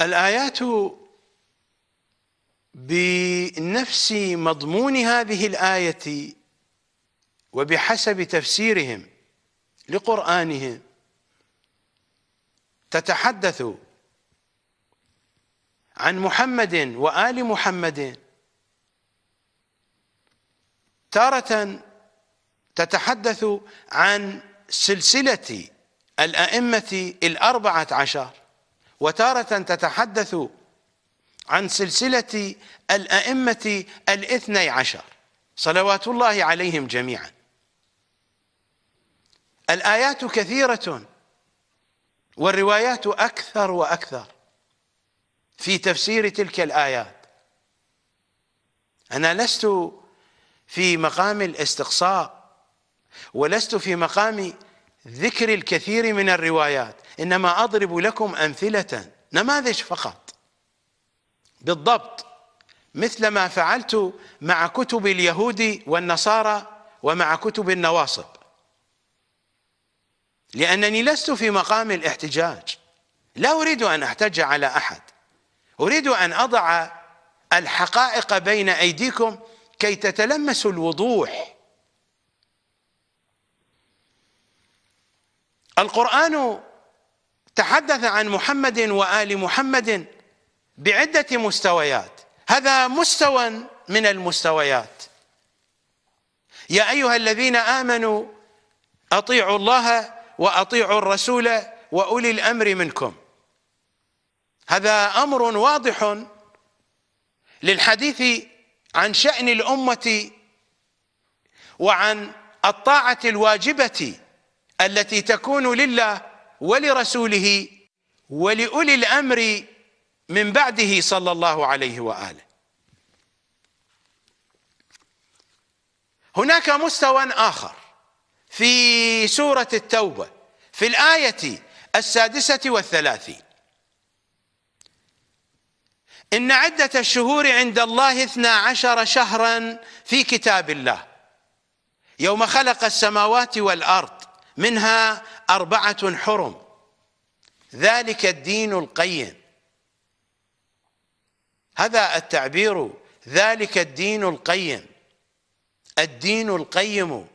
الآيات بنفس مضمون هذه الآية وبحسب تفسيرهم لقرآنهم تتحدث عن محمد وآل محمد تارة تتحدث عن سلسلة الأئمة الأربعة عشر وتارة تتحدث عن سلسلة الأئمة الاثني عشر صلوات الله عليهم جميعا الآيات كثيرة والروايات أكثر وأكثر في تفسير تلك الآيات أنا لست في مقام الاستقصاء ولست في مقام ذكر الكثير من الروايات إنما أضرب لكم أمثلة نماذج فقط بالضبط مثل ما فعلت مع كتب اليهود والنصارى ومع كتب النواصب لأنني لست في مقام الاحتجاج لا أريد أن أحتج على أحد أريد أن أضع الحقائق بين أيديكم كي تتلمسوا الوضوح القرآن تحدث عن محمد وآل محمد بعدة مستويات هذا مستوى من المستويات يا أيها الذين آمنوا أطيعوا الله وأطيعوا الرسول وأولي الأمر منكم هذا أمر واضح للحديث عن شأن الأمة وعن الطاعة الواجبة التي تكون لله ولرسوله ولأولي الأمر من بعده صلى الله عليه وآله هناك مستوى آخر في سورة التوبة في الآية السادسة والثلاثين إن عدة الشهور عند الله اثنا عشر شهرا في كتاب الله يوم خلق السماوات والأرض منها أربعة حرم ذلك الدين القيم هذا التعبير ذلك الدين القيم الدين القيم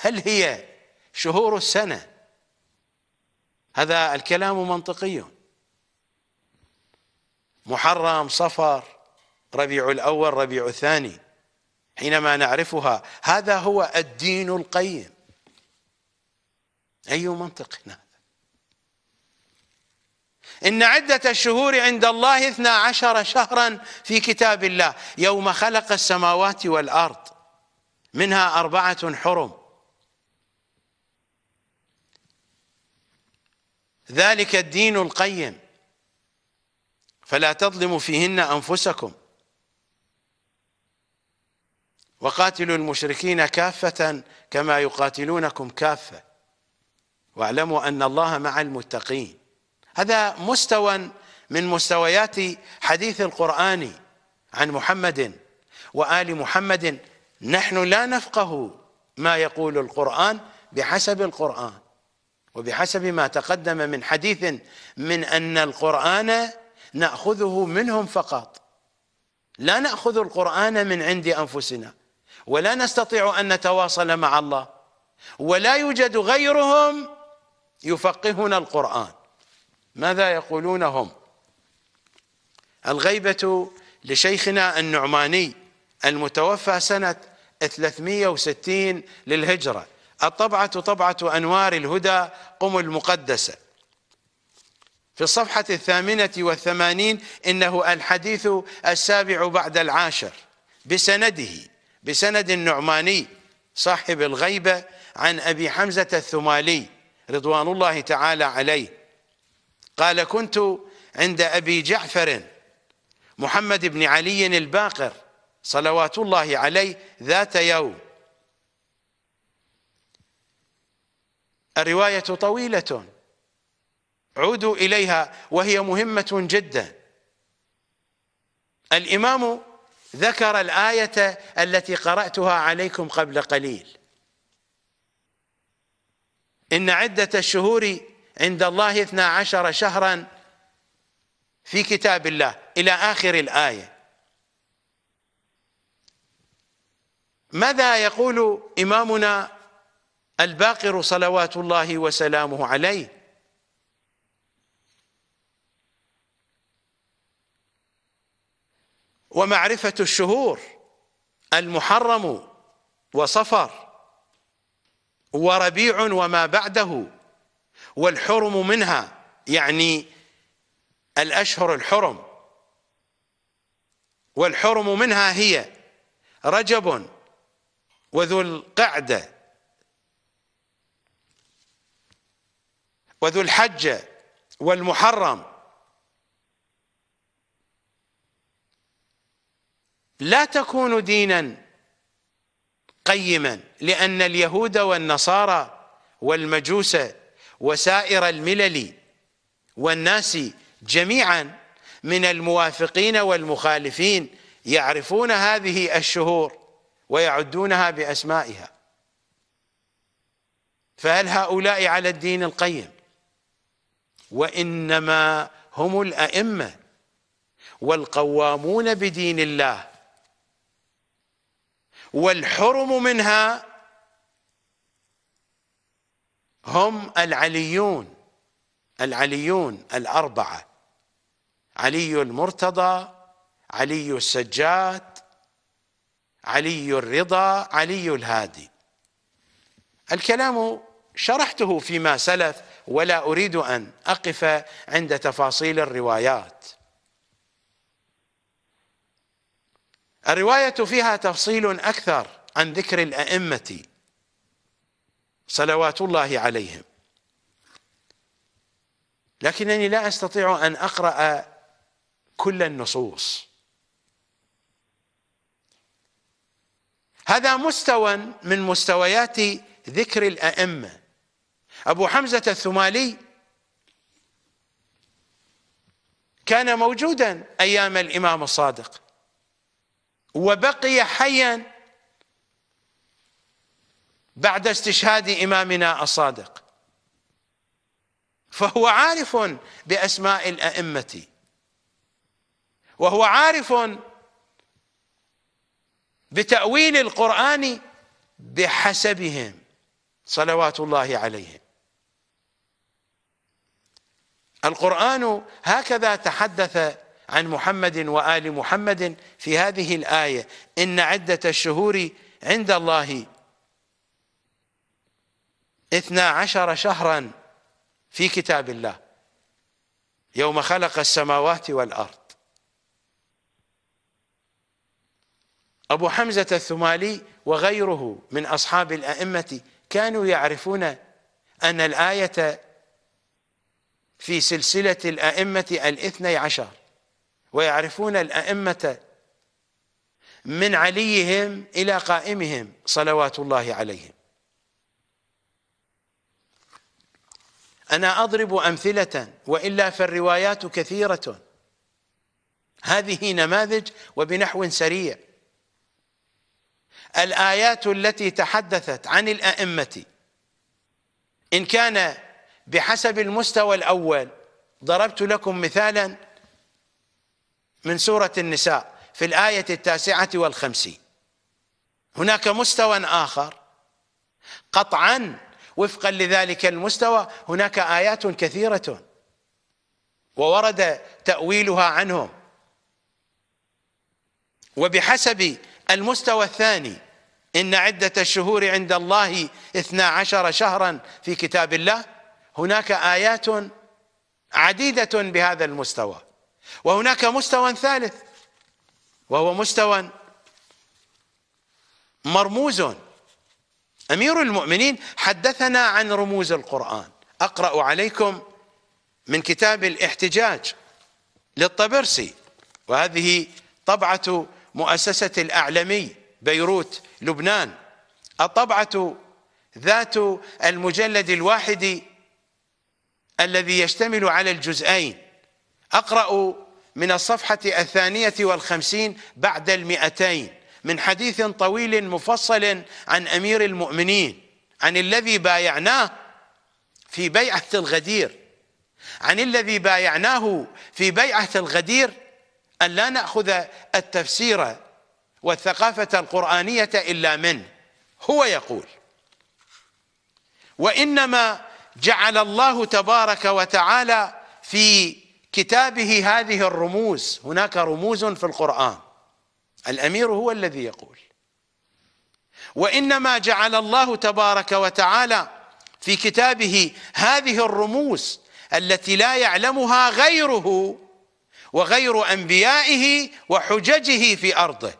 هل هي شهور السنة هذا الكلام منطقي محرم صفر ربيع الأول ربيع الثاني حينما نعرفها هذا هو الدين القيم أي منطق هذا إن عدة الشهور عند الله اثنا عشر شهرا في كتاب الله يوم خلق السماوات والأرض منها أربعة حرم ذلك الدين القيم فلا تظلموا فيهن أنفسكم وقاتلوا المشركين كافة كما يقاتلونكم كافة واعلموا أن الله مع المتقين هذا مستوى من مستويات حديث القرآن عن محمد وآل محمد نحن لا نفقه ما يقول القرآن بحسب القرآن وبحسب ما تقدم من حديث من أن القرآن نأخذه منهم فقط لا نأخذ القرآن من عند أنفسنا ولا نستطيع أن نتواصل مع الله ولا يوجد غيرهم يفقهنا القرآن ماذا يقولون هم الغيبة لشيخنا النعماني المتوفى سنة 360 للهجرة الطبعة طبعة أنوار الهدى قم المقدسة في الصفحة الثامنة والثمانين إنه الحديث السابع بعد العاشر بسنده بسند النعماني صاحب الغيبة عن أبي حمزة الثمالي رضوان الله تعالى عليه قال كنت عند أبي جعفر محمد بن علي الباقر صلوات الله عليه ذات يوم الرواية طويلة عودوا إليها وهي مهمة جدا الإمام ذكر الآية التي قرأتها عليكم قبل قليل إن عدة الشهور عند الله اثنا عشر شهرا في كتاب الله إلى آخر الآية ماذا يقول إمامنا الباقر صلوات الله وسلامه عليه ومعرفة الشهور المحرم وصفر وربيع وما بعده والحرم منها يعني الأشهر الحرم والحرم منها هي رجب وذو القعدة وذو الحجة والمحرم لا تكون دينا قيما لأن اليهود والنصارى والمجوس وسائر الملل والناس جميعا من الموافقين والمخالفين يعرفون هذه الشهور ويعدونها بأسمائها فهل هؤلاء على الدين القيم وإنما هم الأئمة والقوامون بدين الله والحرم منها هم العليون العليون الأربعة علي المرتضى علي السجاد علي الرضا علي الهادي الكلام شرحته فيما سلف ولا أريد أن أقف عند تفاصيل الروايات الرواية فيها تفصيل أكثر عن ذكر الأئمة صلوات الله عليهم لكنني لا أستطيع أن أقرأ كل النصوص هذا مستوى من مستويات ذكر الأئمة أبو حمزة الثمالي كان موجودا أيام الإمام الصادق وبقي حيا بعد استشهاد إمامنا الصادق فهو عارف بأسماء الأئمة وهو عارف بتأويل القرآن بحسبهم صلوات الله عليهم القرآن هكذا تحدث عن محمد وآل محمد في هذه الآية إن عدة الشهور عند الله اثنا عشر شهرا في كتاب الله يوم خلق السماوات والأرض أبو حمزة الثمالي وغيره من أصحاب الأئمة كانوا يعرفون أن الآية في سلسلة الأئمة الاثني عشر ويعرفون الأئمة من عليهم إلى قائمهم صلوات الله عليهم أنا أضرب أمثلة وإلا فالروايات كثيرة هذه نماذج وبنحو سريع الآيات التي تحدثت عن الأئمة إن كان بحسب المستوى الأول ضربت لكم مثالا من سورة النساء في الآية التاسعة والخمسين هناك مستوى آخر قطعا وفقا لذلك المستوى هناك آيات كثيرة وورد تأويلها عنهم وبحسب المستوى الثاني إن عدة الشهور عند الله اثنا عشر شهرا في كتاب الله هناك آيات عديدة بهذا المستوى وهناك مستوى ثالث وهو مستوى مرموز امير المؤمنين حدثنا عن رموز القران اقرا عليكم من كتاب الاحتجاج للطبرسي وهذه طبعه مؤسسه الاعلمي بيروت لبنان الطبعه ذات المجلد الواحد الذي يشتمل على الجزئين أقرأ من الصفحة الثانية والخمسين بعد المئتين من حديث طويل مفصل عن أمير المؤمنين عن الذي بايعناه في بيعة الغدير عن الذي بايعناه في بيعة الغدير أن لا نأخذ التفسير والثقافة القرآنية إلا منه هو يقول وإنما جعل الله تبارك وتعالى في كتابه هذه الرموز هناك رموز في القرآن الأمير هو الذي يقول وإنما جعل الله تبارك وتعالى في كتابه هذه الرموز التي لا يعلمها غيره وغير أنبيائه وحججه في أرضه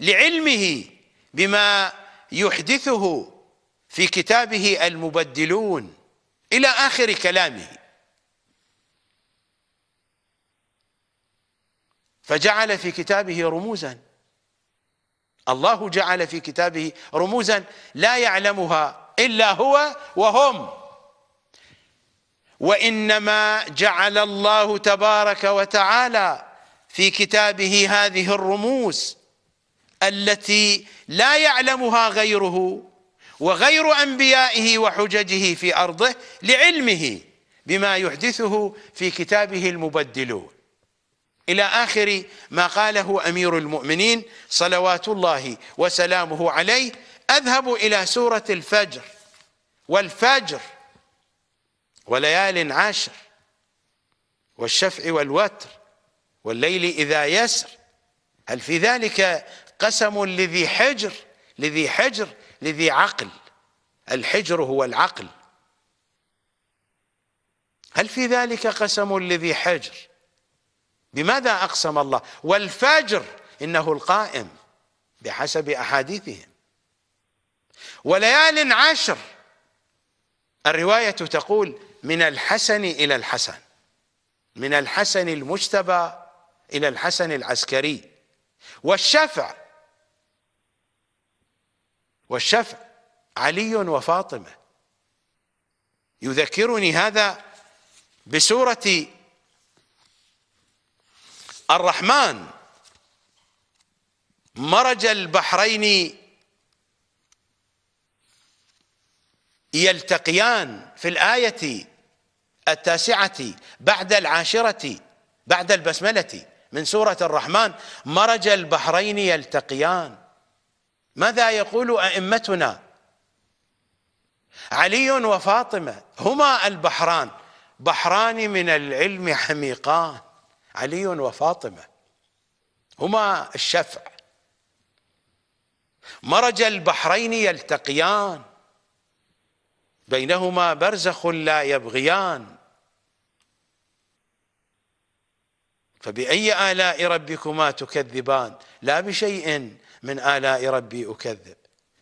لعلمه بما يحدثه في كتابه المبدلون إلى آخر كلامه فجعل في كتابه رموزا الله جعل في كتابه رموزا لا يعلمها إلا هو وهم وإنما جعل الله تبارك وتعالى في كتابه هذه الرموز التي لا يعلمها غيره وغير أنبيائه وحججه في أرضه لعلمه بما يحدثه في كتابه المبدلون إلى آخر ما قاله أمير المؤمنين صلوات الله وسلامه عليه أذهب إلى سورة الفجر والفجر وليال عشر والشفع والوتر والليل إذا يسر هل في ذلك قسم لذي حجر لذي حجر لذي عقل الحجر هو العقل هل في ذلك قسم لذي حجر بماذا أقسم الله والفجر إنه القائم بحسب أحاديثهم وليال عشر الرواية تقول من الحسن إلى الحسن من الحسن المجتبى إلى الحسن العسكري والشفع والشفع علي وفاطمة يذكرني هذا بسورة الرحمن مرج البحرين يلتقيان في الآية التاسعة بعد العاشرة بعد البسملة من سورة الرحمن مرج البحرين يلتقيان ماذا يقول أئمتنا علي وفاطمة هما البحران بحران من العلم حميقان علي وفاطمه هما الشفع مرج البحرين يلتقيان بينهما برزخ لا يبغيان فبأي آلاء ربكما تكذبان لا بشيء من آلاء ربي أكذب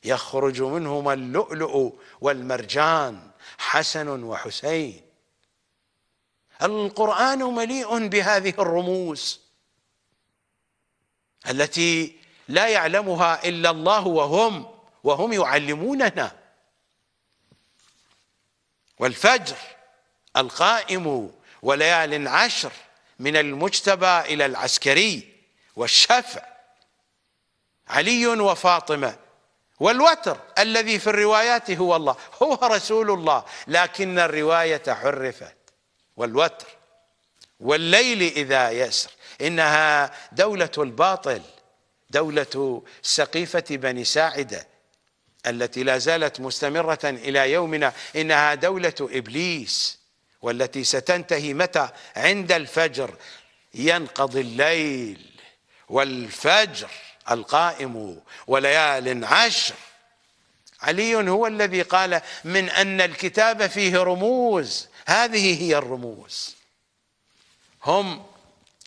يخرج منهما اللؤلؤ والمرجان حسن وحسين القرآن مليء بهذه الرموز التي لا يعلمها إلا الله وهم وهم يعلموننا والفجر القائم وليال عشر من المجتبى إلى العسكري والشفع علي وفاطمة والوتر الذي في الروايات هو الله هو رسول الله لكن الرواية حرفت والوتر والليل إذا يسر إنها دولة الباطل دولة سقيفة بني ساعدة التي لا زالت مستمرة إلى يومنا إنها دولة إبليس والتي ستنتهي متى عند الفجر ينقضي الليل والفجر القائم وليال عشر علي هو الذي قال من أن الكتاب فيه رموز هذه هي الرموز هم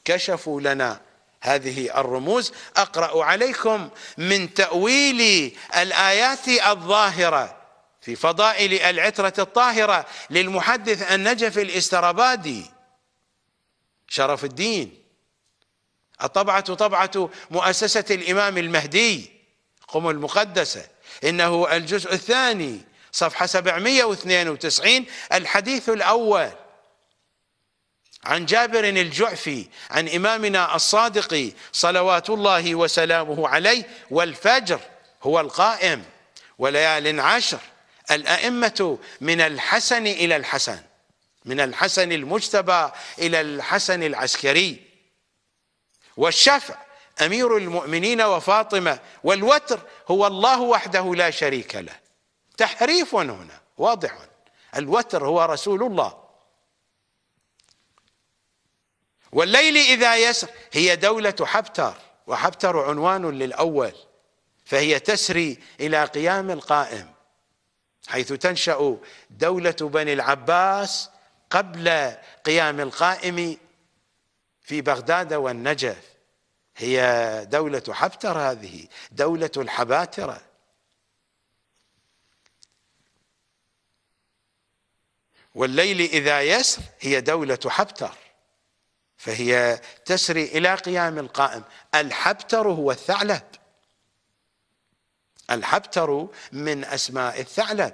كشفوا لنا هذه الرموز اقرا عليكم من تاويل الايات الظاهره في فضائل العتره الطاهره للمحدث النجف الاسترابادي شرف الدين الطبعه طبعه مؤسسه الامام المهدي قم المقدسه انه الجزء الثاني صفحة 792 الحديث الأول عن جابر الجعفي عن إمامنا الصادق صلوات الله وسلامه عليه والفجر هو القائم وليال عشر الأئمة من الحسن إلى الحسن من الحسن المجتبى إلى الحسن العسكري والشفع أمير المؤمنين وفاطمة والوتر هو الله وحده لا شريك له تحريف هنا واضح الوتر هو رسول الله والليل إذا يسر هي دولة حبتر وحبتر عنوان للأول فهي تسري إلى قيام القائم حيث تنشأ دولة بني العباس قبل قيام القائم في بغداد والنجف هي دولة حبتر هذه دولة الحباترة والليل إذا يسر هي دولة حبتر فهي تسري إلى قيام القائم الحبتر هو الثعلب الحبتر من أسماء الثعلب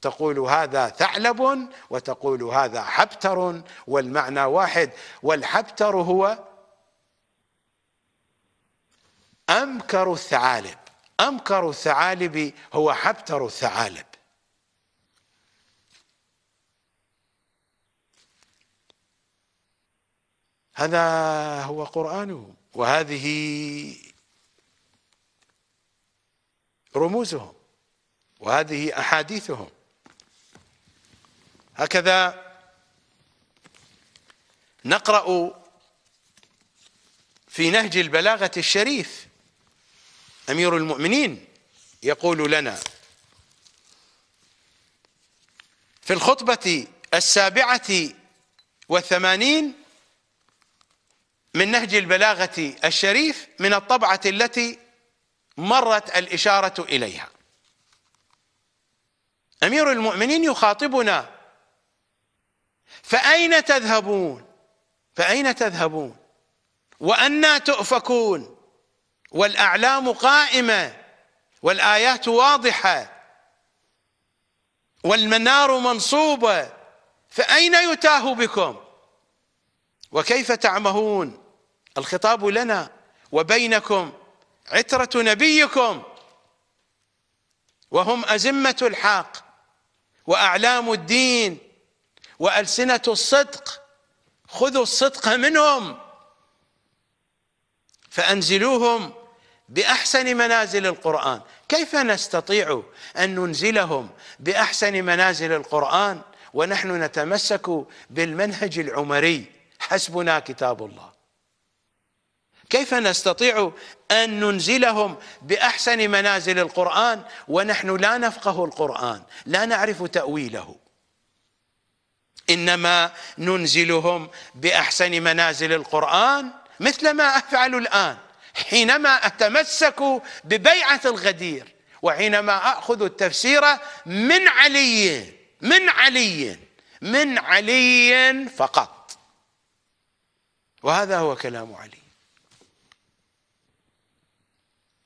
تقول هذا ثعلب وتقول هذا حبتر والمعنى واحد والحبتر هو أمكر الثعالب أمكر الثعالب هو حبتر الثعالب هذا هو قرآنهم وهذه رموزهم وهذه أحاديثهم هكذا نقرأ في نهج البلاغة الشريف أمير المؤمنين يقول لنا في الخطبة السابعة والثمانين من نهج البلاغة الشريف من الطبعة التي مرت الإشارة إليها أمير المؤمنين يخاطبنا فأين تذهبون فأين تذهبون وأنا تؤفكون والأعلام قائمة والآيات واضحة والمنار منصوبة فأين يتاه بكم وكيف تعمهون الخطاب لنا وبينكم عترة نبيكم وهم أزمة الحق وأعلام الدين وألسنة الصدق خذوا الصدق منهم فأنزلوهم بأحسن منازل القرآن كيف نستطيع أن ننزلهم بأحسن منازل القرآن ونحن نتمسك بالمنهج العمري حسبنا كتاب الله كيف نستطيع أن ننزلهم بأحسن منازل القرآن ونحن لا نفقه القرآن لا نعرف تأويله إنما ننزلهم بأحسن منازل القرآن مثل ما أفعل الآن حينما أتمسك ببيعة الغدير وحينما أخذ التفسير من علي من علي من علي فقط وهذا هو كلام علي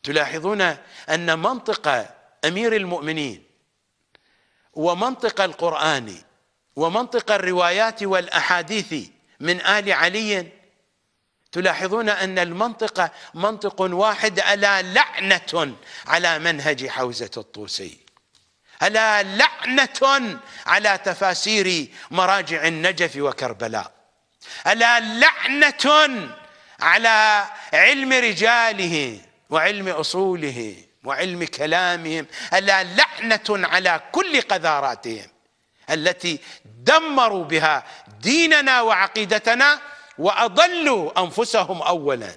تلاحظون ان منطق امير المؤمنين ومنطق القران ومنطق الروايات والاحاديث من ال علي تلاحظون ان المنطق منطق واحد الا لعنه على منهج حوزه الطوسي الا لعنه على تفاسير مراجع النجف وكربلاء الا لعنه على علم رجاله وعلم أصولهم وعلم كلامهم ألا لعنة على كل قذاراتهم التي دمروا بها ديننا وعقيدتنا وأضلوا أنفسهم أولا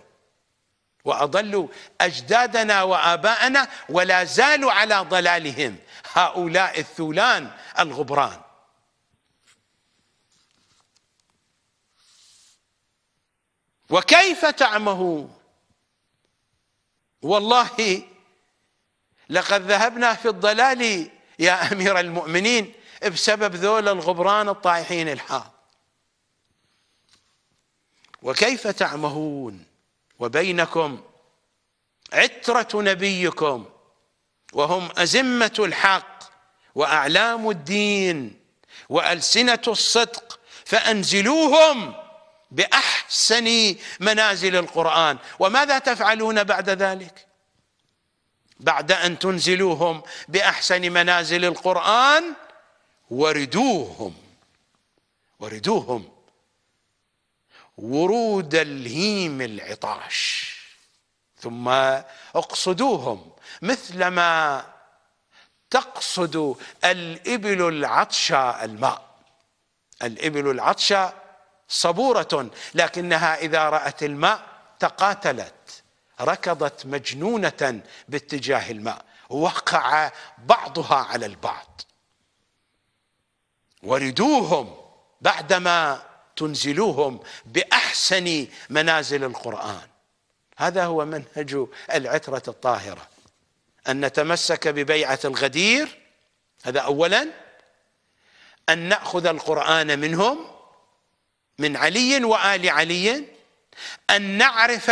وأضلوا أجدادنا وآباءنا ولا زالوا على ضلالهم هؤلاء الثولان الغبران وكيف تعمهون والله لقد ذهبنا في الضلال يا امير المؤمنين بسبب ذول الغبران الطايحين الحاض وكيف تعمهون وبينكم عترة نبيكم وهم أزمة الحق وأعلام الدين وألسنة الصدق فأنزلوهم باحسن منازل القران وماذا تفعلون بعد ذلك بعد ان تنزلوهم باحسن منازل القران وردوهم وردوهم ورود الهيم العطاش ثم اقصدوهم مثلما تقصد الابل العطشى الماء الابل العطشى صبورة لكنها إذا رأت الماء تقاتلت ركضت مجنونة باتجاه الماء وقع بعضها على البعض وردوهم بعدما تنزلوهم بأحسن منازل القرآن هذا هو منهج العترة الطاهرة أن نتمسك ببيعة الغدير هذا أولا أن نأخذ القرآن منهم من علي وآل علي أن نعرف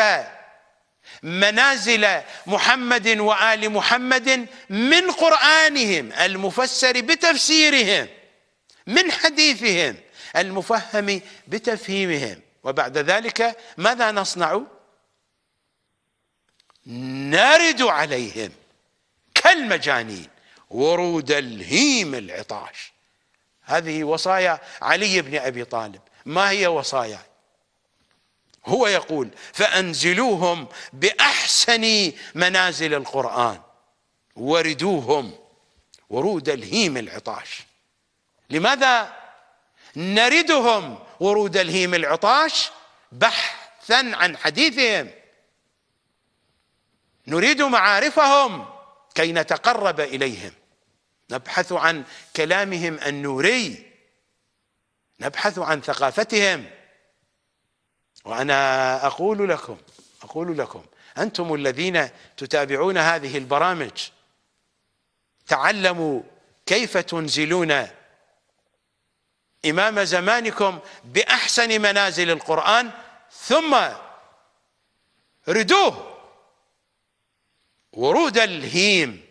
منازل محمد وآل محمد من قرآنهم المفسر بتفسيرهم من حديثهم المفهم بتفهيمهم وبعد ذلك ماذا نصنع نرد عليهم كالمجانين ورود الهيم العطاش هذه وصايا علي بن أبي طالب ما هي وصاياي هو يقول فأنزلوهم بأحسن منازل القرآن وردوهم ورود الهيم العطاش لماذا نردهم ورود الهيم العطاش بحثا عن حديثهم نريد معارفهم كي نتقرب إليهم نبحث عن كلامهم النوري نبحث عن ثقافتهم وانا اقول لكم اقول لكم انتم الذين تتابعون هذه البرامج تعلموا كيف تنزلون امام زمانكم باحسن منازل القران ثم ردوه ورود الهيم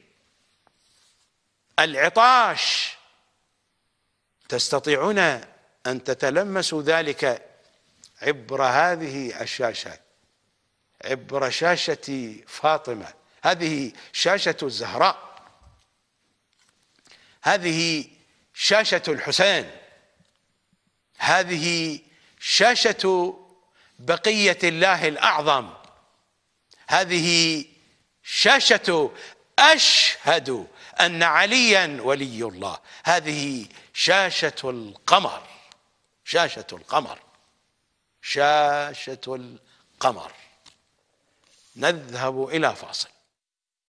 العطاش تستطيعون أن تتلمسوا ذلك عبر هذه الشاشات عبر شاشة فاطمة هذه شاشة الزهراء هذه شاشة الحسين هذه شاشة بقية الله الأعظم هذه شاشة أشهد أن عليا ولي الله هذه شاشة القمر شاشة القمر شاشة القمر نذهب إلى فاصل